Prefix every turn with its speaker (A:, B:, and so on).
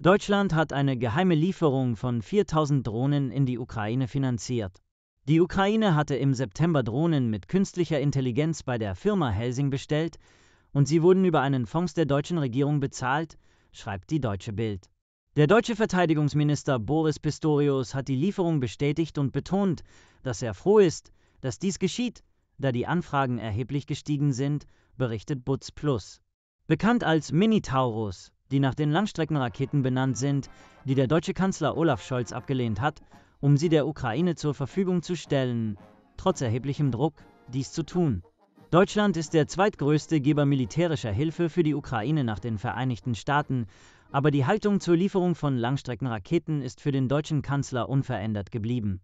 A: Deutschland hat eine geheime Lieferung von 4000 Drohnen in die Ukraine finanziert. Die Ukraine hatte im September Drohnen mit künstlicher Intelligenz bei der Firma Helsing bestellt und sie wurden über einen Fonds der deutschen Regierung bezahlt, schreibt die Deutsche Bild. Der deutsche Verteidigungsminister Boris Pistorius hat die Lieferung bestätigt und betont, dass er froh ist, dass dies geschieht, da die Anfragen erheblich gestiegen sind, berichtet Butz Plus. Bekannt als Minitaurus, die nach den Langstreckenraketen benannt sind, die der deutsche Kanzler Olaf Scholz abgelehnt hat, um sie der Ukraine zur Verfügung zu stellen, trotz erheblichem Druck, dies zu tun. Deutschland ist der zweitgrößte Geber militärischer Hilfe für die Ukraine nach den Vereinigten Staaten, aber die Haltung zur Lieferung von Langstreckenraketen ist für den deutschen Kanzler unverändert geblieben.